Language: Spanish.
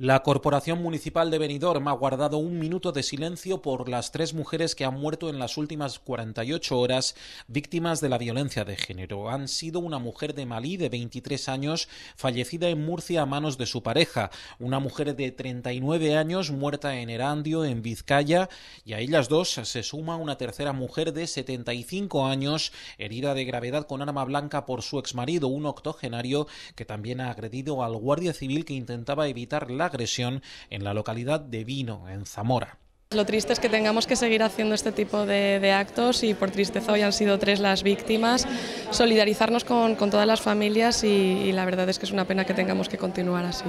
La Corporación Municipal de Benidorm ha guardado un minuto de silencio por las tres mujeres que han muerto en las últimas 48 horas víctimas de la violencia de género. Han sido una mujer de Malí de 23 años fallecida en Murcia a manos de su pareja, una mujer de 39 años muerta en Erandio, en Vizcaya, y a ellas dos se suma una tercera mujer de 75 años herida de gravedad con arma blanca por su exmarido, un octogenario que también ha agredido al guardia civil que intentaba evitar la agresión en la localidad de Vino, en Zamora. Lo triste es que tengamos que seguir haciendo este tipo de, actos y por tristeza hoy han sido tres las víctimas. Solidarizarnos con, todas las familias y la verdad es que es una pena que tengamos que continuar así.